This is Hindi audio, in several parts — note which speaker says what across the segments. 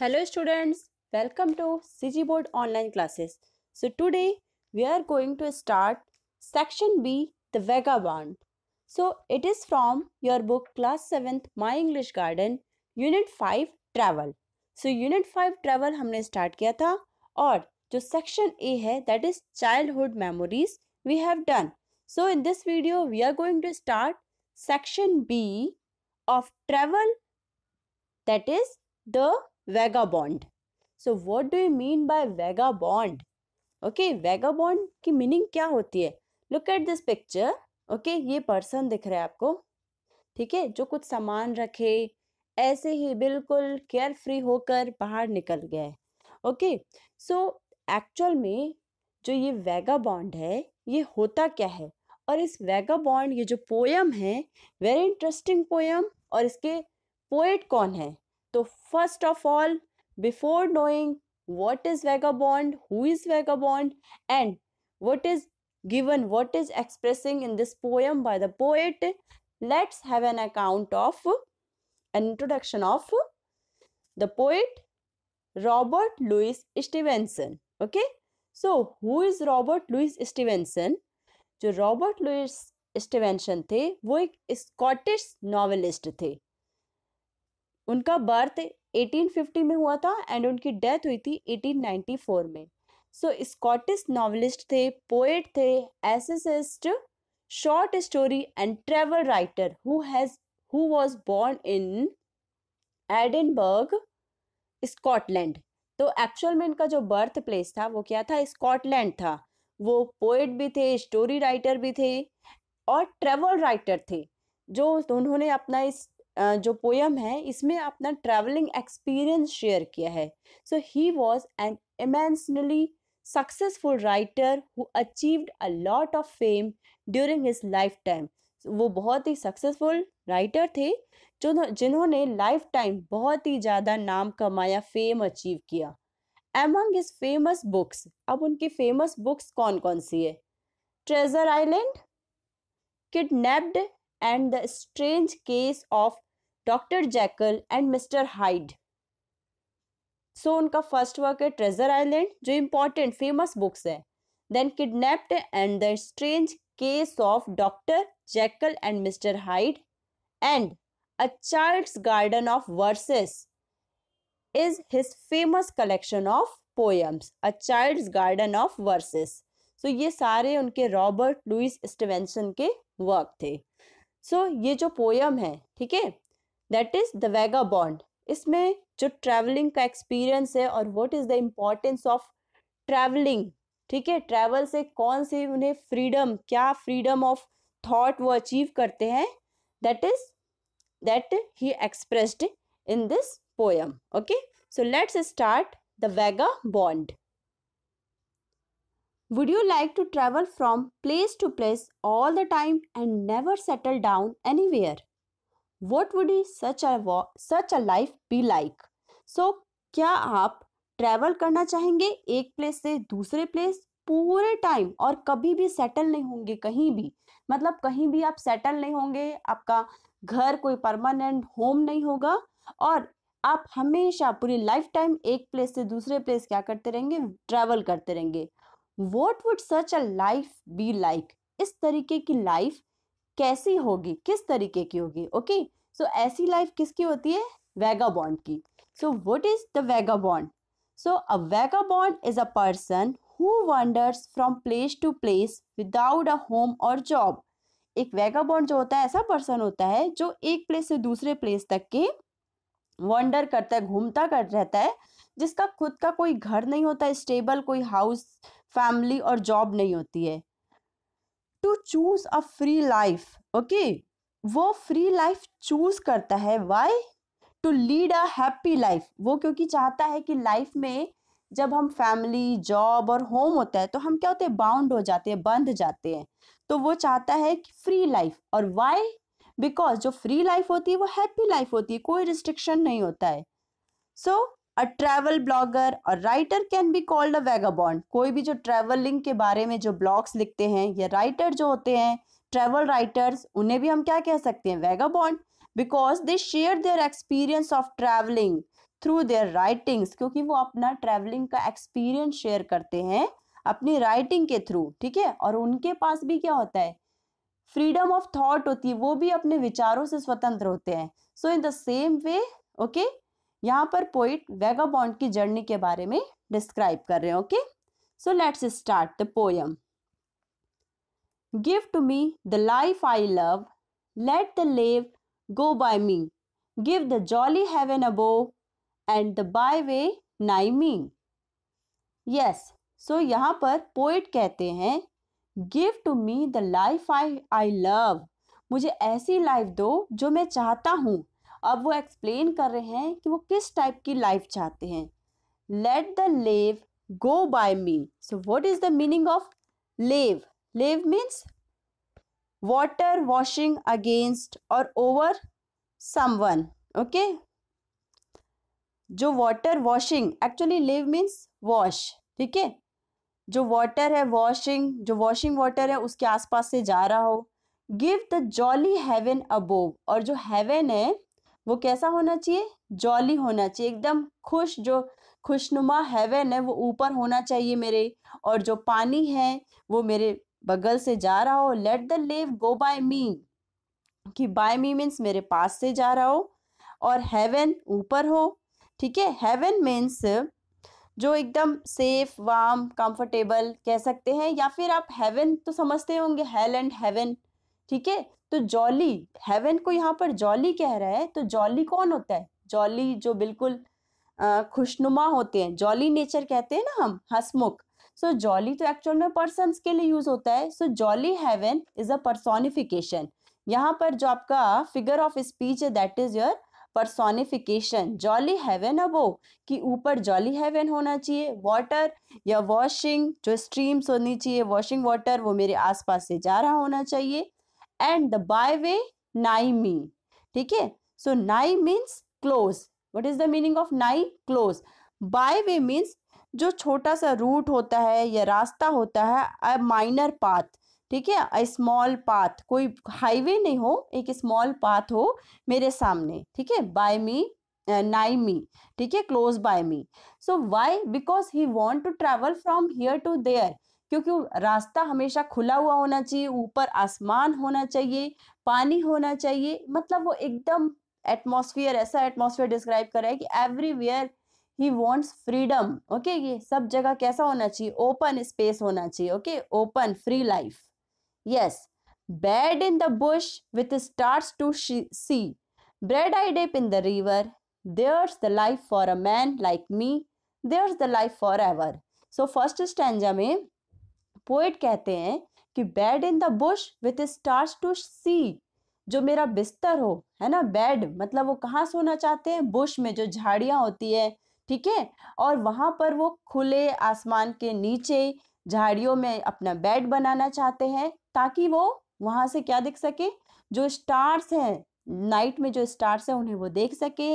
Speaker 1: Hello students, welcome to CG Board online classes. So today we are going to start section B, the vagabond. So it is from your book class 7th My English Garden, unit 5 travel. So unit 5 travel we start किया था और section A that is childhood memories we have done. So in this video we are going to start section B of travel that is the what do you mean by vagabond okay vagabond की मीनिंग क्या होती है look at this picture okay ये पर्सन दिख रहा है आपको ठीक है जो कुछ सामान रखे ऐसे ही बिल्कुल केयर फ्री होकर बाहर निकल गए ओके सो एक्चुअल में जो ये वेगा बॉन्ड है ये होता क्या है और इस वेगा बॉन्ड ये जो पोयम है वेरी इंटरेस्टिंग पोयम और इसके पोएट कौन है So first of all, before knowing what is vagabond, who is vagabond and what is given, what is expressing in this poem by the poet, let's have an account of an introduction of the poet Robert Louis Stevenson. Okay. So, who Robert Louis Stevenson? जो Robert Louis Stevenson थे वो एक स्कॉटिश नॉवेलिस्ट थे उनका बर्थ 1850 में हुआ था एंड उनकी डेथ हुई थी 1894 में सो स्कॉटिश नॉवलिस्ट थे पोएट थे essayist short story and travel writer who has who was born in Edinburgh Scotland तो एक्चुअल में इनका जो बर्थ प्लेस था वो क्या था स्कॉटलैंड था वो पोएट भी थे स्टोरी राइटर भी थे और ट्रेवल राइटर थे जो उन्होंने अपना इस जो पोयम है इसमें अपना ट्रैवलिंग एक्सपीरियंस शेयर किया है so he was an immensely successful writer who achieved a lot of fame during his life time वो बहुत ही सक्सेसफुल राइटर थे जो जिन्होंने लाइफ टाइम बहुत ही ज़्यादा नाम कमाया फेम अचीव किया एमंग इज फेमस बुक्स अब उनकी फेमस बुक्स कौन कौन सी है Treasure Island kidnapped and the strange case of doctor Jekyll and mister Hyde so उनका फर्स्ट वर्क है ट्रेजर आइलैंड जो इम्पोर्टेंट फेमस बुक्स है then kidnapped and the strange case of doctor Jekyll and mister Hyde and a child's garden of verses is his famous collection of poems a child's garden of verses so ये सारे उनके रॉबर्ट लुइस स्टेवेंसन के वर्क थे सो so, ये जो पोयम है ठीक है that is the vagabond इसमें जो ट्रैवलिंग का एक्सपीरियंस है और what is the importance of travelling ठीक है ट्रैवल से कौन सी उन्हें फ्रीडम क्या फ्रीडम ऑफ थॉट वो अचीव करते हैं that is that he expressed in this poem okay so let's start the vagabond Would you like to travel from place to place all the time and never settle down anywhere? What would such such a life be like so क्या आप ट्रैवल करना चाहेंगे एक प्लेस से दूसरे प्लेस पूरे टाइम और कभी भी सेटल नहीं होंगे कहीं भी मतलब कहीं भी आप सेटल नहीं होंगे आपका घर कोई परमानेंट होम नहीं होगा और आप हमेशा पूरी लाइफ टाइम एक प्लेस से दूसरे प्लेस क्या करते रहेंगे ट्रैवल करते रहेंगे what would such a life be like इस तरीके की लाइफ कैसी होगी किस तरीके की होगी ओके सो ऐसी लाइफ किसकी होती है वेगा बॉन्ड की so what is the vagabond so a bond is a person who wanders from place to place without a home और जॉब एक वेगा बॉन्ड जो होता है ऐसा पर्सन होता है जो एक प्लेस से दूसरे प्लेस तक के वंडर करता है घूमता कर रहता है जिसका खुद का कोई घर नहीं होता स्टेबल कोई हाउस फैमिली और जॉब नहीं होती है to choose a free life okay वो फ्री लाइफ चूज करता है why to lead a happy life वो क्योंकि चाहता है कि लाइफ में जब हम फैमिली जॉब और होम होता है तो हम क्या होते हैं बाउंड हो जाते हैं बंध जाते हैं तो वो चाहता है कि फ्री लाइफ और वाई बिकॉज जो फ्री लाइफ होती है वो हैप्पी लाइफ होती है कोई रिस्ट्रिक्शन नहीं होता है so so, a travel blogger और writer can be called a vagabond कोई भी जो ट्रैवलिंग के बारे में जो ब्लॉग्स लिखते हैं या राइटर जो होते हैं ट्रैवल राइटर्स उन्हें भी हम क्या कह सकते हैं vagabond because they share their experience of travelling through their writings क्योंकि वो अपना ट्रैवलिंग का एक्सपीरियंस शेयर करते हैं अपनी राइटिंग के थ्रू ठीक है और उनके पास भी क्या होता है फ्रीडम ऑफ थॉट होती है वो भी अपने विचारों से स्वतंत्र होते हैं so in the same way okay यहाँ पर पोइट वेगाबॉन्ड की जर्नी के बारे में डिस्क्राइब कर रहे हैं okay so let's start the poem give to me the life I love let the lave go by me give the jolly heaven above and the byway nigh me yes so यहाँ पर पोइट कहते हैं give to me the life I I love मुझे ऐसी लाइफ दो जो मैं चाहता हूँ अब वो एक्सप्लेन कर रहे हैं कि वो किस टाइप की लाइफ चाहते हैं let the lave go by me so what is the meaning of lave lave means water washing against और ओवर सम वन ओके जो water washing actually lave means wash ठीक है जो वॉटर है वॉशिंग जो वॉशिंग वॉटर है उसके आसपास से जा रहा हो give the jolly heaven above और जो हैवन है वो कैसा होना चाहिए जॉली होना चाहिए एकदम खुश जो खुशनुमा हेवन है वो ऊपर होना चाहिए मेरे और जो पानी है वो मेरे बगल से जा रहा हो late the lave go by मी कि बाय मी मीन्स मेरे पास से जा रहा हो और हेवन ऊपर हो ठीक है हेवन मीन्स जो एकदम सेफ वार्म कंफर्टेबल कह सकते हैं या फिर आप हेवन तो समझते होंगे हेल एंड हेवन ठीक है तो जॉली हेवन को यहाँ पर जॉली कह रहा है तो जॉली कौन होता है जॉली जो बिल्कुल खुशनुमा होते हैं जॉली नेचर कहते हैं ना हम हसमुख सो जॉली तो एक्चुअल में पर्सन के लिए यूज होता है so jolly heaven is a personification यहाँ पर जो आपका फिगर ऑफ स्पीच है that is your personification jolly heaven वो कि ऊपर जॉली हेवन होना चाहिए वाटर या वॉशिंग जो स्ट्रीम्स होनी चाहिए वॉशिंग वाटर वो मेरे आसपास से जा रहा होना चाहिए and the byway nigh me ठीक है so nigh means close what is the meaning of nigh close byway means जो छोटा सा रूट होता है या रास्ता होता है अ माइनर पाथ ठीक है अ स्मॉल पाथ कोई हाईवे नहीं हो एक स्मॉल पाथ हो मेरे सामने ठीक है बाय मी नाई मी ठीक है close by me so why because he want to travel from here to there क्योंकि रास्ता हमेशा खुला हुआ होना चाहिए ऊपर आसमान होना चाहिए पानी होना चाहिए मतलब वो एकदम एटमोसफियर ऐसा एटमोसफियर डिस्क्राइब कर रहा है कि everywhere he wants freedom okay ये सब जगह कैसा होना चाहिए ओपन स्पेस होना चाहिए okay open free life yes bed in the bush with stars to see bread I dip in the river the life for a man like me me the life forever so first stanza में पोइट कहते हैं कि bed in the bush with stars to see जो मेरा बिस्तर हो है ना बेड मतलब वो कहाँ सोना चाहते हैं बुश में जो झाड़ियाँ होती है ठीक है और वहाँ पर वो खुले आसमान के नीचे झाड़ियों में अपना बेड बनाना चाहते हैं ताकि वो वहाँ से क्या दिख सके जो स्टार्स हैं नाइट में जो स्टार्स हैं उन्हें वो देख सके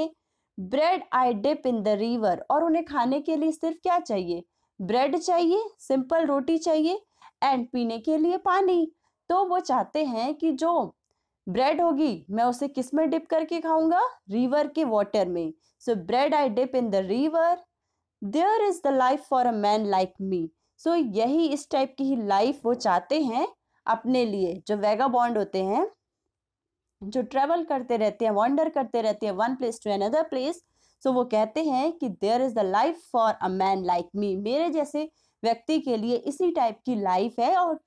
Speaker 1: bread I dip in the river और उन्हें खाने के लिए सिर्फ क्या चाहिए ब्रेड चाहिए सिंपल रोटी चाहिए एंड पीने के लिए पानी तो वो चाहते हैं कि जो ब्रेड होगी मैं उसे किस में डिप करके खाऊंगा रिवर के वाटर में so bread I dip in the river there is the life for a man like me so यही इस टाइप की ही लाइफ वो चाहते हैं अपने लिए जो वेगा बॉन्ड होते हैं जो ट्रेवल करते रहते हैं वॉन्डर करते रहते हैं one place to another place so वो कहते हैं कि there is the life for a man like me मेरे जैसे व्यक्ति के लिए इसी टाइप की लाइफ है और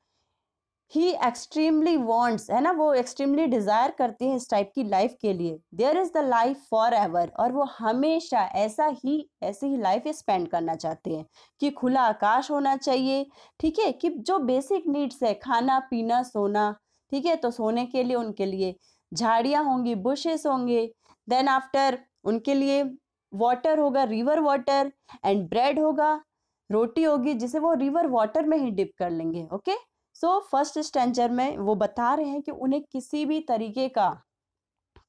Speaker 1: ही एक्सट्रीमली वॉन्ट्स है ना वो एक्सट्रीमली डिज़ायर करते हैं इस टाइप की लाइफ के लिए there is the life forever और वो हमेशा ऐसा ही ऐसी ही लाइफ स्पेंड करना चाहते हैं कि खुला आकाश होना चाहिए ठीक है कि जो बेसिक नीड्स है खाना पीना सोना ठीक है तो सोने के लिए उनके लिए झाड़ियाँ होंगी बुशेस होंगे देन आफ्टर उनके लिए वाटर होगा रिवर वाटर एंड ब्रेड होगा रोटी होगी जिसे वो रिवर वाटर में ही डिप कर लेंगे ओके सो फर्स्ट स्टेंचर में वो बता रहे हैं कि उन्हें किसी भी तरीके का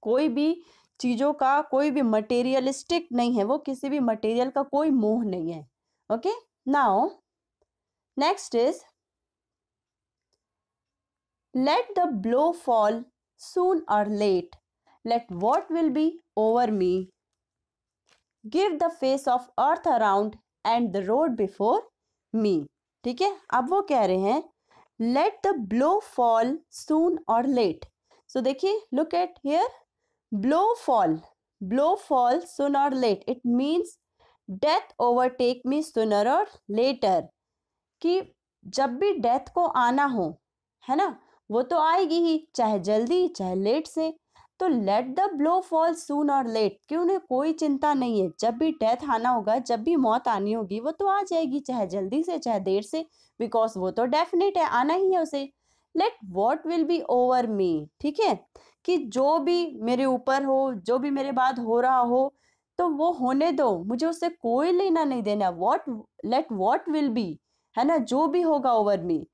Speaker 1: कोई भी चीज़ों का कोई भी मटेरियलिस्टिक नहीं है वो किसी भी मटेरियल का कोई मोह नहीं है okay now next is let the blow fall soon और late let what will be over me give the face of earth around and the road before me ठीक है अब वो कह रहे हैं let the blow fall soon और लेट सो देखिए look at here blow fall blow fall soon और late it means death overtake me sooner और लेटर कि जब भी डेथ को आना हो है ना वो तो आएगी ही चाहे जल्दी चाहे लेट से तो let the blow fall soon और लेट कि उन्हें कोई चिंता नहीं है जब भी डेथ आना होगा जब भी मौत आनी होगी वो तो आ जाएगी चाहे जल्दी से चाहे देर से बिकॉज वो तो डेफिनेट है आना ही है उसे let what will be over me ठीक है कि जो भी मेरे ऊपर हो जो भी मेरे बाद हो रहा हो तो वो होने दो मुझे उससे कोई लेना नहीं देना what let what will be है ना जो भी होगा over me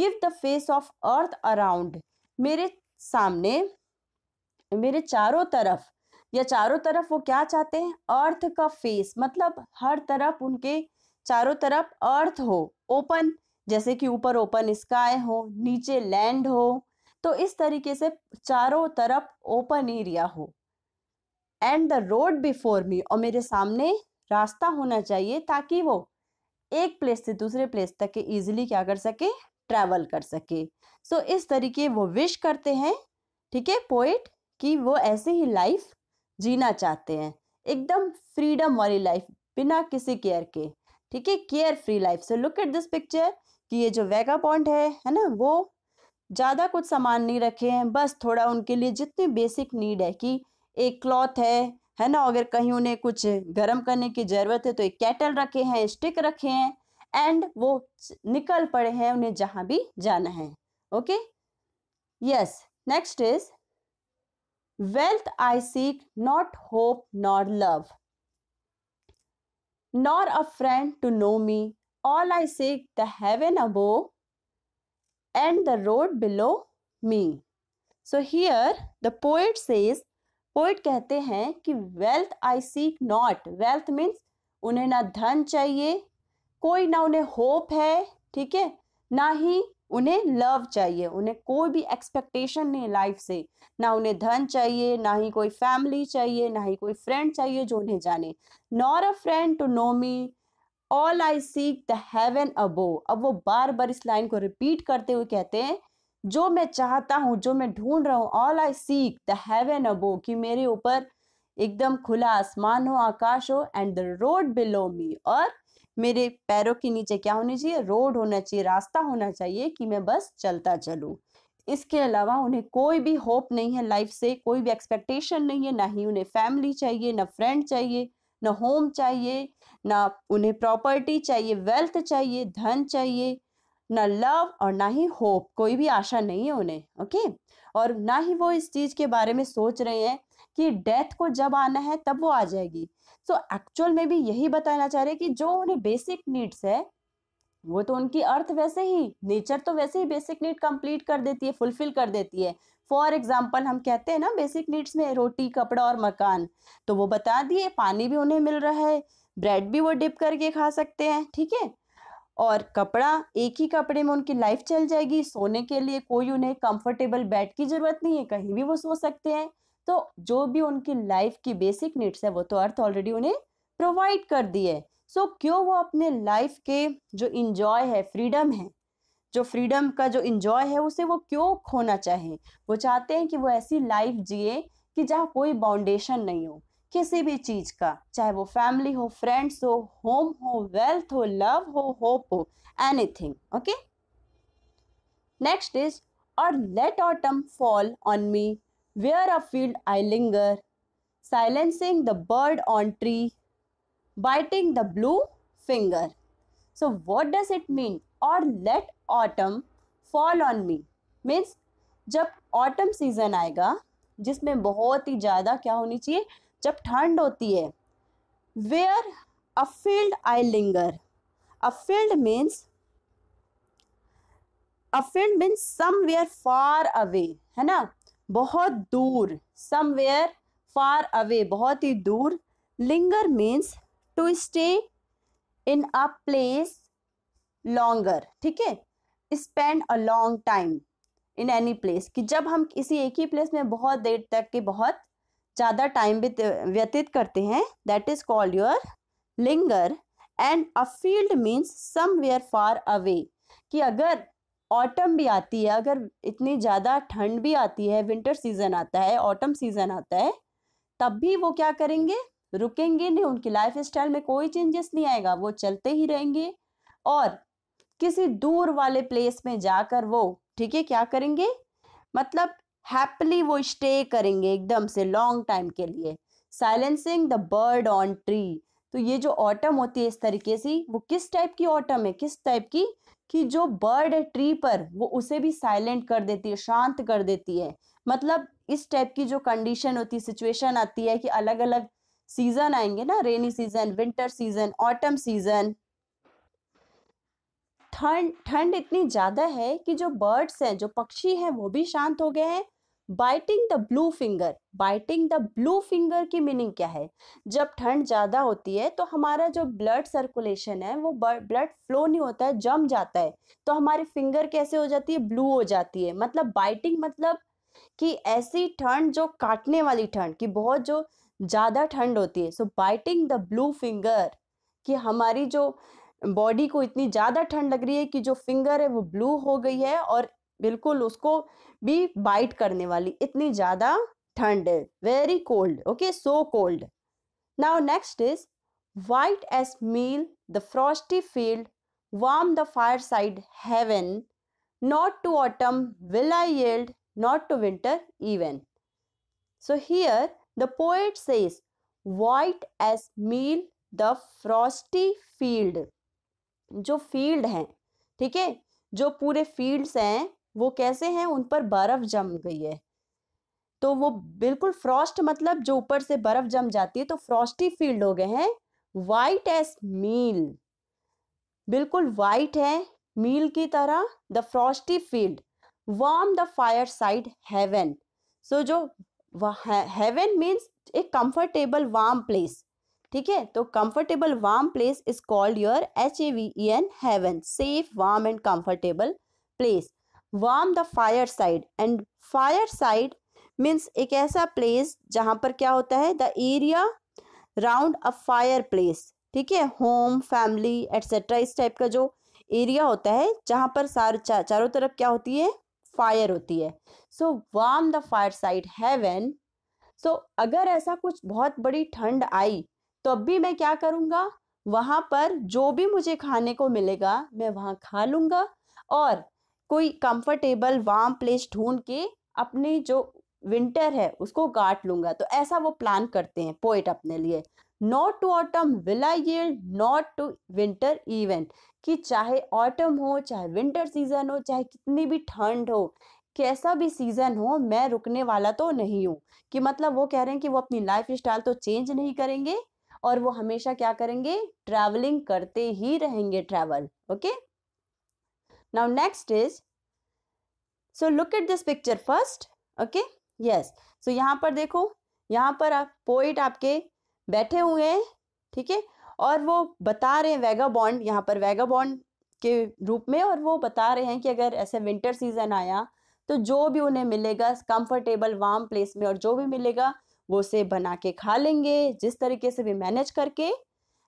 Speaker 1: give the face of earth around मेरे सामने मेरे चारों तरफ या चारों तरफ वो क्या चाहते हैं अर्थ का फेस मतलब हर तरफ उनके चारों तरफ अर्थ हो ओपन जैसे कि ऊपर ओपन स्काई हो नीचे लैंड हो तो इस तरीके से चारों तरफ ओपन एरिया हो and the road before me और मेरे सामने रास्ता होना चाहिए ताकि वो एक प्लेस से दूसरे प्लेस तक के इजिली क्या कर सके ट्रैवल कर सके सो so, इस तरीके वो विश करते हैं ठीक है पोइट कि वो ऐसे ही लाइफ जीना चाहते हैं एकदम फ्रीडम वाली लाइफ बिना किसी केयर के ठीक है carefree life so look at this picture कि ये जो वेगा पॉइंट है है ना वो ज़्यादा कुछ सामान नहीं रखे हैं बस थोड़ा उनके लिए जितनी बेसिक नीड है कि एक क्लॉथ है है ना अगर कहीं उन्हें कुछ गर्म करने की ज़रूरत है तो एक कैटल रखे हैं स्टिक रखे हैं एंड वो निकल पड़े हैं उन्हें जहाँ भी जाना है okay yes next is wealth I seek not hope nor love nor a friend to know me all I seek the heaven above and the road below me so here the poet say poet कहते हैं कि wealth I seek not wealth means उन्हें ना धन चाहिए कोई ना उन्हें होप है ठीक है ना ही उन्हें लव चाहिए उन्हें कोई भी एक्सपेक्टेशन नहीं लाइफ से ना उन्हें धन चाहिए ना ही कोई फैमिली चाहिए ना ही कोई फ्रेंड चाहिए जो उन्हें जाने nor a friend to know me all I seek the heaven above अब वो बार बार इस लाइन को रिपीट करते हुए कहते हैं जो मैं चाहता हूँ जो मैं ढूंढ रहा हूँ all I seek the heaven above कि मेरे ऊपर एकदम खुला आसमान हो आकाश हो and the road below me और मेरे पैरों के नीचे क्या होनी चाहिए रोड होना चाहिए रास्ता होना चाहिए कि मैं बस चलता चलूँ इसके अलावा उन्हें कोई भी होप नहीं है लाइफ से कोई भी एक्सपेक्टेशन नहीं है ना ही उन्हें फैमिली चाहिए ना फ्रेंड चाहिए ना होम चाहिए ना उन्हें प्रॉपर्टी चाहिए वेल्थ चाहिए धन चाहिए ना लव और ना ही होप कोई भी आशा नहीं है उन्हें ओके और ना ही वो इस चीज़ के बारे में सोच रहे हैं कि डेथ को जब आना है तब वो आ जाएगी सो एक्चुअल में भी यही बताना चाह रहे कि जो उन्हें बेसिक नीड्स है वो तो उनकी अर्थ वैसे ही नेचर तो वैसे ही बेसिक नीड कंप्लीट कर देती है फुलफिल कर देती है फॉर एग्जाम्पल हम कहते हैं ना बेसिक नीड्स में रोटी कपड़ा और मकान तो वो बता दिए पानी भी उन्हें मिल रहा है ब्रेड भी वो डिप करके खा सकते हैं ठीक है और कपड़ा एक ही कपड़े में उनकी लाइफ चल जाएगी सोने के लिए कोई उन्हें कंफर्टेबल बेड की ज़रूरत नहीं है कहीं भी वो सो सकते हैं तो जो भी उनकी लाइफ की बेसिक नीड्स है वो तो अर्थ ऑलरेडी उन्हें प्रोवाइड कर दी है सो so, क्यों वो अपने लाइफ के जो इंजॉय है फ्रीडम है जो फ्रीडम का जो इंजॉय है उसे वो क्यों खोना चाहे वो चाहते हैं कि वो ऐसी लाइफ जिए कि जहाँ कोई बाउंडेशन नहीं हो किसी भी चीज़ का चाहे वो फैमिली हो फ्रेंड्स हो होम हो वेल्थ हो लव हो होप हो एनीथिंग ओके नेक्स्ट इज और let autumn fall on me where afield I linger silencing the bird on tree biting the blue finger so what does it mean और let autumn fall on me means जब ऑटम सीजन आएगा जिसमें बहुत ही ज़्यादा क्या होनी चाहिए जब ठंड होती है where afield I linger afield means afield means somewhere far away है ना बहुत दूर समवेयर फार अवे बहुत ही दूर linger means to stay in a place longer ठीक है spend a long time in any place कि जब हम किसी एक ही प्लेस में बहुत देर तक के बहुत ज़्यादा टाइम व्यतीत करते हैं that is called your linger and afield means somewhere far away कि अगर ऑटम भी आती है अगर इतनी ज़्यादा ठंड भी आती है विंटर सीज़न आता है ऑटम सीज़न आता है तब भी वो क्या करेंगे रुकेंगे नहीं उनकी लाइफ स्टाइल में कोई चेंजेस नहीं आएगा वो चलते ही रहेंगे और किसी दूर वाले प्लेस में जाकर वो ठीक है क्या करेंगे मतलब हैप्पली वो स्टे करेंगे एकदम से लॉन्ग टाइम के लिए silencing the bird on tree तो ये जो ऑटम होती है इस तरीके से वो किस टाइप की ऑटम है किस टाइप की कि जो बर्ड है ट्री पर वो उसे भी साइलेंट कर देती है शांत कर देती है मतलब इस टाइप की जो कंडीशन होती है सिचुएशन आती है कि अलग अलग सीजन आएंगे ना rainy season winter season autumn season ठंड ठंड इतनी ज़्यादा है कि जो बर्ड्स हैं जो पक्षी हैं वो भी शांत हो गए हैं biting the blue finger biting the blue finger की मीनिंग क्या है जब ठंड ज़्यादा होती है तो हमारा जो ब्लड सर्कुलेशन है वो ब्लड फ्लो नहीं होता है जम जाता है तो हमारी फिंगर कैसे हो जाती है ब्लू हो जाती है मतलब बाइटिंग मतलब कि ऐसी ठंड जो काटने वाली ठंड कि बहुत जो ज़्यादा ठंड होती है so biting the blue finger कि हमारी जो बॉडी को इतनी ज़्यादा ठंड लग रही है कि जो फिंगर है वो ब्लू हो गई है और बिल्कुल उसको भी बाइट करने वाली इतनी ज्यादा ठंड very cold okay so cold now next is white as meal the frosty field warm the fire side haven not to autumn will I yield not to winter even so here the poet say white as meal the frosty field जो फील्ड है ठीक है जो पूरे फील्ड्स हैं वो कैसे हैं उन पर बर्फ़ जम गई है तो वो बिल्कुल फ्रॉस्ट मतलब जो ऊपर से बर्फ़ जम जाती है तो फ्रॉस्टी फील्ड हो गए हैं वाइट एस मील बिल्कुल वाइट है मील की तरह the frosty field warm the fire side haven so जो haven means a comfortable warm place ठीक है तो comfortable warm place is called your H A V N haven safe warm and comfortable place warm the fire side and fire side means एक ऐसा प्लेस जहाँ पर क्या होता है the area round a fire place ठीक है होम फैमिली एट्सेट्रा इस टाइप का जो एरिया होता है जहाँ पर सार चा, चारों तरफ क्या होती है फायर होती है so warm the fire fireside haven so अगर ऐसा कुछ बहुत बड़ी ठंड आई तो अब भी मैं क्या करूँगा वहाँ पर जो भी मुझे खाने को मिलेगा मैं वहाँ खा लूँगा और कोई कंफर्टेबल वार्म प्लेस ढूंढ के अपने जो विंटर है उसको काट लूंगा तो ऐसा वो प्लान करते हैं पोइट अपने लिए not to autumn will I ये नॉट टू विंटर इवेंट कि चाहे ऑटम हो चाहे विंटर सीजन हो चाहे कितनी भी ठंड हो कैसा भी सीज़न हो मैं रुकने वाला तो नहीं हूँ कि मतलब वो कह रहे हैं कि वो अपनी लाइफ स्टाइल तो चेंज नहीं करेंगे और वो हमेशा क्या करेंगे ट्रैवलिंग करते ही रहेंगे travel okay now next is so look at this picture first okay yes so यहाँ पर देखो यहाँ पर पोइट आपके बैठे हुए हैं ठीक है और वो बता रहे हैं वेगा बॉन्ड यहाँ पर वेगा बॉन्ड के रूप में और वो बता रहे हैं कि अगर ऐसे विंटर सीजन आया तो जो भी उन्हें मिलेगा कंफर्टेबल वार्म प्लेस में और जो भी मिलेगा वो उसे बना के खा लेंगे जिस तरीके से भी मैनेज करके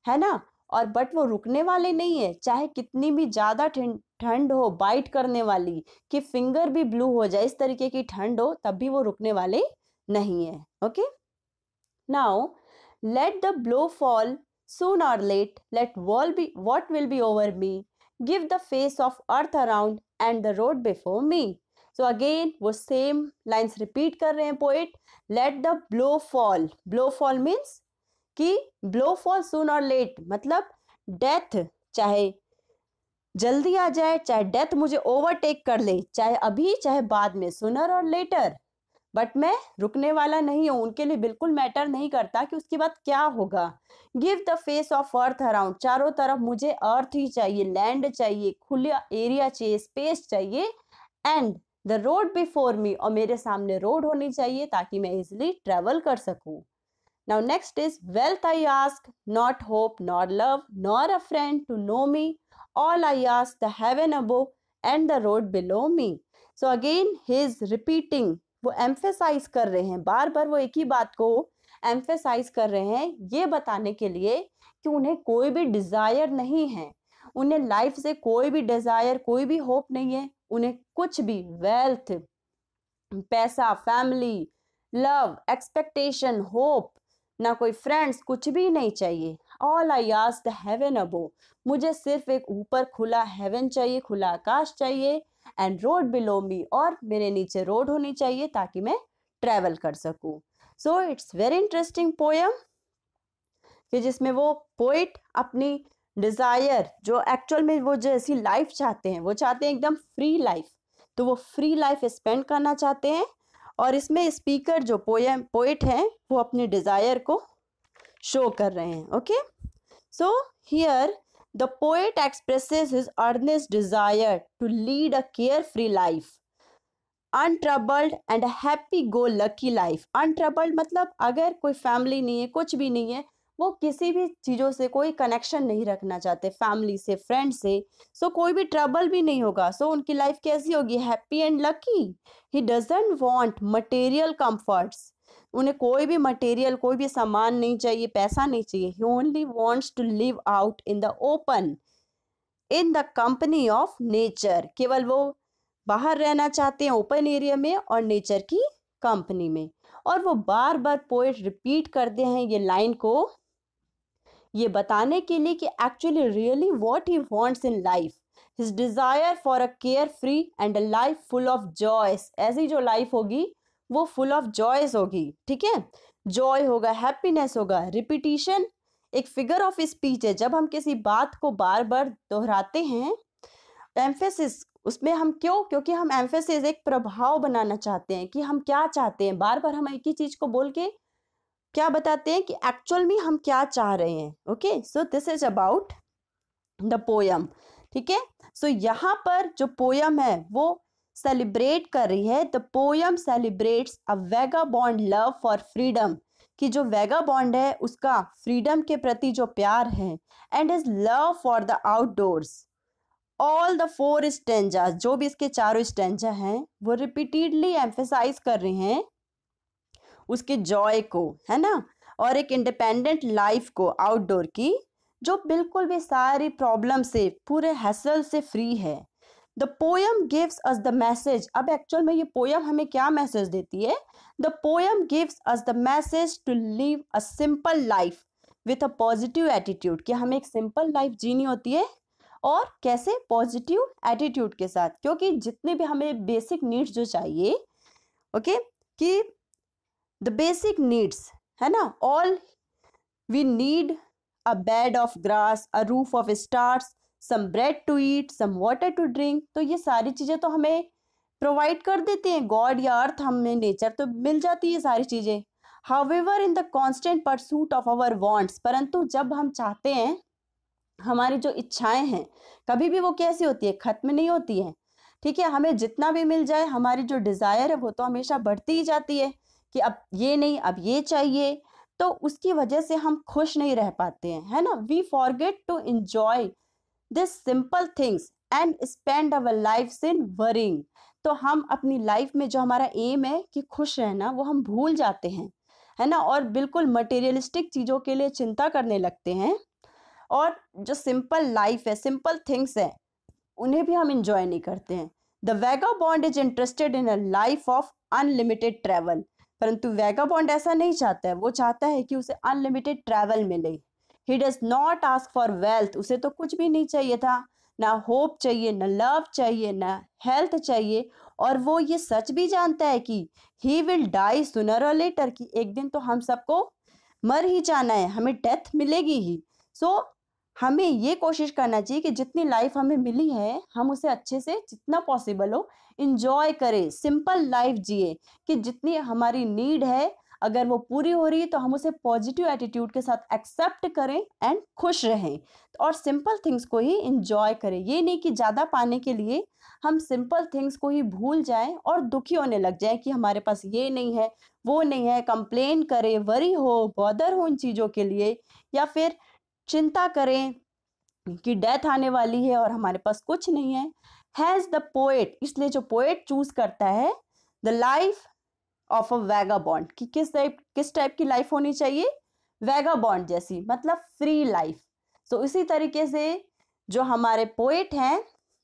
Speaker 1: है ना और बट वो रुकने वाले नहीं है चाहे कितनी भी ज़्यादा ठंड ठंड हो बाइट करने वाली कि फिंगर भी ब्लू हो जाए इस तरीके की ठंड हो तब भी वो रुकने वाले नहीं है okay now let the blow fall soon और late let wall be what will be over me give the face of earth around and the road before me so again वो सेम लाइन्स रिपीट कर रहे हैं poet let the blow fall blow fall means कि ब्लो फॉल सून और लेट मतलब डेथ चाहे जल्दी आ जाए चाहे डेथ मुझे ओवरटेक कर ले चाहे अभी चाहे बाद में सुनर और लेटर बट मैं रुकने वाला नहीं हूँ उनके लिए बिल्कुल मैटर नहीं करता कि उसके बाद क्या होगा give the face of earth around चारों तरफ मुझे अर्थ ही चाहिए लैंड चाहिए खुला एरिया चाहिए स्पेस चाहिए and the road before me और मेरे सामने रोड होनी चाहिए ताकि मैं इजिली ट्रेवल कर सकूँ now next is wealth I ask not hope nor love nor a friend to know me all I ask the heaven above and the road below me. So again he is repeating वो एम्फेसाइज कर रहे हैं बार बार वो एक ही बात को एम्फेसाइज कर रहे हैं ये बताने के लिए कि उन्हें कोई भी डिज़ायर नहीं है उन्हें लाइफ से कोई भी डिज़ायर कोई भी होप नहीं है उन्हें कुछ भी वेल्थ पैसा फैमिली लव एक्सपेक्टेशन होप ना कोई फ्रेंड्स कुछ भी नहीं चाहिए all I asked heaven अबो मुझे सिर्फ एक ऊपर खुला हेवन चाहिए खुला आकाश चाहिए एंड रोड बिलो मी और मेरे नीचे रोड होनी चाहिए ताकि मैं ट्रेवल कर सकूं so it's very interesting poem कि जिसमें वो पोइट अपनी डिज़ायर जो एक्चुअल में वो जैसी लाइफ चाहते हैं वो चाहते हैं एकदम फ्री लाइफ तो वो फ्री लाइफ स्पेंड करना चाहते हैं और इसमें स्पीकर जो पोएम पोइट हैं वो अपने डिज़ायर को शो कर रहे हैं okay so here the poet expresses his earnest desire to lead a carefree life untroubled and happy go lucky life untroubled मतलब अगर कोई फैमिली नहीं है कुछ भी नहीं है वो किसी भी चीज़ों से कोई कनेक्शन नहीं रखना चाहते फैमिली से फ्रेंड से सो so, कोई भी ट्रबल भी नहीं होगा सो so, उनकी लाइफ कैसी होगी happy and lucky he doesn't want material comforts उन्हें कोई भी मटेरियल कोई भी सामान नहीं चाहिए पैसा नहीं चाहिए he only wants to live out in the open in the company of nature केवल वो बाहर रहना चाहते हैं ओपन एरिया में और नेचर की कंपनी में और वो बार बार पोएट रिपीट करते हैं ये लाइन को ये बताने के लिए कि actually really what he wants in life his desire for a carefree and a life full of joys ऐसी जो लाइफ होगी वो फुल ऑफ जॉयस होगी ठीक है जॉय होगा हैप्पीनेस होगा रिपीटिशन एक फिगर ऑफ स्पीच है जब हम किसी बात को बार बार दोहराते हैं एम्फेसिस उसमें हम क्यों क्योंकि हम एम्फेसिस एक प्रभाव बनाना चाहते हैं कि हम क्या चाहते हैं बार बार हम एक ही चीज़ को बोल के क्या बताते हैं कि एक्चुअल में हम क्या चाह रहे हैं okay so this is about the poem ठीक है सो यहाँ पर जो पोयम है वो सेलिब्रेट कर रही है the poem celebrates a vagabond love for freedom कि जो वेगा बॉन्ड है उसका फ्रीडम के प्रति जो प्यार है and is love for the outdoors all the four stanza जो भी इसके चारों स्टेंजा हैं वो रिपीटेडली एम्फेसाइज कर रहे हैं उसके जॉय को है ना और एक इंडिपेंडेंट लाइफ को आउटडोर की जो बिल्कुल भी सारी प्रॉब्लम से पूरे हैसल से फ्री है the poem gives us the message अब एक्चुअल में ये पोयम हमें क्या मैसेज देती है the poem gives us the message to live a simple life with a positive attitude कि हमें एक सिंपल लाइफ जीनी होती है और कैसे पॉजिटिव एटीट्यूड के साथ क्योंकि जितने भी हमें बेसिक नीड्स जो चाहिए ओके कि द बेसिक नीड्स है ना all we need a bed of grass a roof of stars some bread to eat some water to drink तो ये सारी चीज़ें तो हमें प्रोवाइड कर देते हैं गॉड या अर्थ हमें नेचर तो मिल जाती है सारी चीज़ें ever in the constant pursuit of our wants परंतु जब हम चाहते हैं हमारी जो इच्छाएं हैं कभी भी वो कैसी होती है खत्म नहीं होती है ठीक है हमें जितना भी मिल जाए हमारी जो डिज़ायर है वो तो हमेशा बढ़ती ही जाती है कि अब ये नहीं अब ये चाहिए तो उसकी वजह से हम खुश नहीं रह पाते हैं है ना we forget to enjoy this simple things and spend our life in worrying तो हम अपनी लाइफ में जो हमारा एम है कि खुश रहना वो हम भूल जाते हैं है ना और बिल्कुल मटेरियलिस्टिक चीज़ों के लिए चिंता करने लगते हैं और जो सिंपल लाइफ है सिंपल थिंग्स है उन्हें भी हम इंजॉय नहीं करते हैं the vagabond is interested in a life of unlimited travel परंतु वेगा बॉन्ड ऐसा नहीं चाहता है वो चाहता है कि उसे अनलिमिटेड ट्रैवल मिले he does not ask for wealth उसे तो कुछ भी नहीं चाहिए था ना होप चाहिए ना लव चाहिए ना हेल्थ चाहिए और वो ये सच भी जानता है कि ही विल डाई सुनर और लेटर कि एक दिन तो हम सबको मर ही जाना है हमें डेथ मिलेगी ही सो so, हमें ये कोशिश करना चाहिए कि जितनी लाइफ हमें मिली है हम उसे अच्छे से जितना पॉसिबल हो इन्जॉय करें सिंपल लाइफ जिए कि जितनी हमारी नीड है अगर वो पूरी हो रही है तो हम उसे पॉजिटिव एटीट्यूड के साथ एक्सेप्ट करें एंड खुश रहें और सिंपल थिंग्स को ही इंजॉय करें ये नहीं कि ज़्यादा पाने के लिए हम सिंपल थिंग्स को ही भूल जाएं और दुखी होने लग जाएं कि हमारे पास ये नहीं है वो नहीं है कंप्लेन करें वरी हो बॉदर हो उन चीज़ों के लिए या फिर चिंता करें कि डेथ आने वाली है और हमारे पास कुछ नहीं है हैज़ द पोएट इसलिए जो पोएट चूज करता है the life of a vagabond कि किस टाइप किस टाइप की लाइफ होनी चाहिए वैगा बॉन्ड जैसी मतलब फ्री लाइफ सो इसी तरीके से जो हमारे पोइट हैं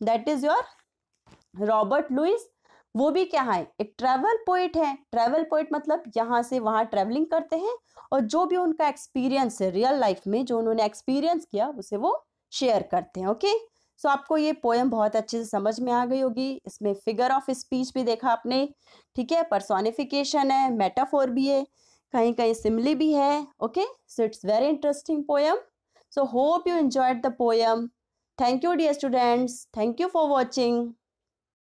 Speaker 1: that is your Robert Louis वो भी क्या है एक ट्रैवल पोइट है ट्रैवल पोइट मतलब यहाँ से वहाँ ट्रैवलिंग करते हैं और जो भी उनका एक्सपीरियंस है रियल लाइफ में जो उन्होंने एक्सपीरियंस किया उसे वो शेयर करते हैं ओके okay? सो so, आपको ये पोएम बहुत अच्छे से समझ में आ गई होगी इसमें फिगर ऑफ स्पीच भी देखा आपने ठीक है परसोनिफिकेशन है मेटाफोर भी है कहीं कहीं सिमली भी है okay so it's very interesting poem so hope you enjoyed the poem thank you dear students thank you for watching